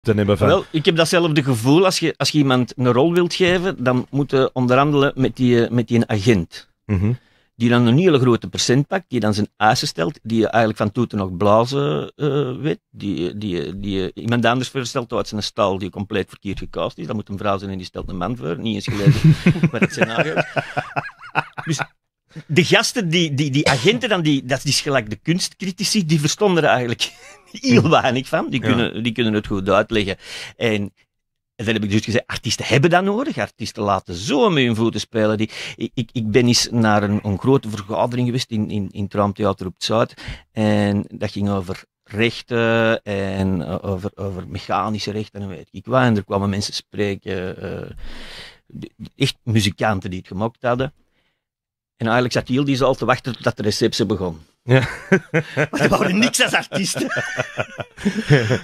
te hebben van... Wel, ik heb datzelfde gevoel. Als je, als je iemand een rol wilt geven, dan moet je onderhandelen met die, eh, met die agent. Mhm. Die dan een hele grote percent pakt, die dan zijn eisen stelt, die je eigenlijk van te nog blazen eh, weet. Die, eh, die, die, iemand anders verstelt uit een stal die compleet verkeerd gekast is. Dan moet een vrouw zijn en die stelt een man voor. Niet eens geleden met het scenario de gasten, die, die, die agenten, dan die, dat is gelijk de kunstcritici, die verstonden er eigenlijk heel weinig van. Die, kunnen, die kunnen het goed uitleggen. En dan heb ik dus gezegd, artiesten hebben dat nodig. Artiesten laten zo met hun voeten spelen. Die, ik, ik ben eens naar een, een grote vergadering geweest in, in, in Traumtheater op het Zuid. En dat ging over rechten en eh, over, over mechanische rechten en weet ik wat. En er kwamen mensen spreken, eh, echt muzikanten die het gemokt hadden. En eigenlijk zat Yildiz al te wachten tot de receptie begon. Ja. maar ze waren niks als artiesten. het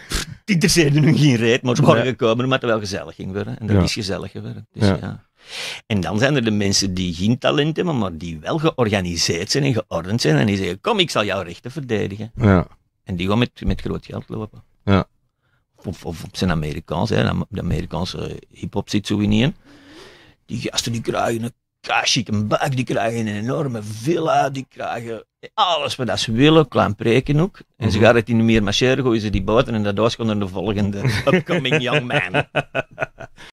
interesseerde hun geen reet, maar ze waren ja. gekomen het wel gezellig ging worden. En dat is gezellig geworden. Dus ja. En dan zijn er de mensen die geen talent hebben, maar die wel georganiseerd zijn en geordend zijn. En die zeggen, kom, ik zal jouw rechten verdedigen. Ja. En die gaan met, met groot geld lopen. Ja. Of, of zijn Amerikaans, hè. de Amerikaanse hip-hop zit zo in. Die gasten die krijgen een krijg bak, die krijgen een enorme villa, die krijgen alles wat ze willen, klein preken ook. En ze mhm. gaan het in meer marcheren, gooien ze die buiten en dat is onder de volgende upcoming young man.